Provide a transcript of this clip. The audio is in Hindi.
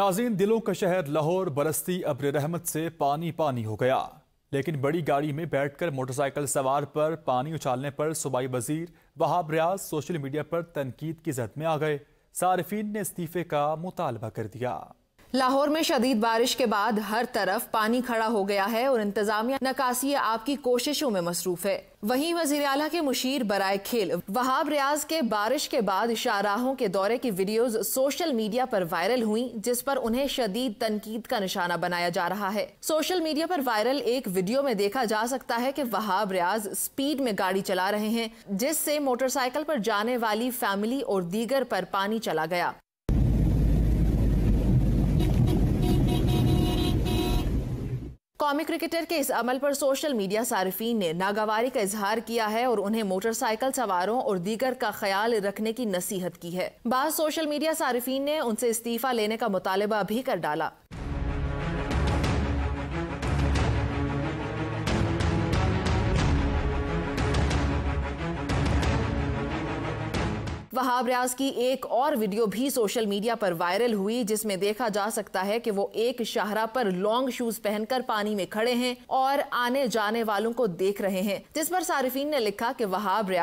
नाजीन दिलों का शहर लाहौर बरस्ती अब्र रहमत से पानी पानी हो गया लेकिन बड़ी गाड़ी में बैठकर मोटरसाइकिल सवार पर पानी उछालने पर सूबाई वजीर वहाब रियाज सोशल मीडिया पर तनकीद की जद में आ गए सार्फिन ने इस्तीफे का मुतालबा कर दिया लाहौर में शदीद बारिश के बाद हर तरफ पानी खड़ा हो गया है और इंतजामिया नकासी आपकी कोशिशों में मसरूफ है वहीं वजीर अला के मुशीर बरए खेल वहाब रियाज के बारिश के बाद शाहराहों के दौरे की वीडियो सोशल मीडिया पर वायरल हुई जिस पर उन्हें शदीद तनकीद का निशाना बनाया जा रहा है सोशल मीडिया पर वायरल एक वीडियो में देखा जा सकता है की वहाब रियाज स्पीड में गाड़ी चला रहे हैं जिससे मोटरसाइकिल पर जाने वाली फैमिली और दीगर पर पानी चला गया कौमी क्रिकेटर के इस अमल पर सोशल मीडिया सार्फिन ने नागावारी का इजहार किया है और उन्हें मोटरसाइकिल सवारों और दीगर का ख्याल रखने की नसीहत की है बाद सोशल मीडिया सार्फिन ने उनसे इस्तीफा लेने का मुतालबा भी कर डाला वहाब रियाज की एक और वीडियो भी सोशल मीडिया पर वायरल हुई जिसमें देखा जा सकता है कि वो एक शाहरा पर लॉन्ग शूज पहनकर पानी में खड़े हैं और आने जाने वालों को देख रहे हैं जिस पर सारिफिन ने लिखा कि वहाब रियाज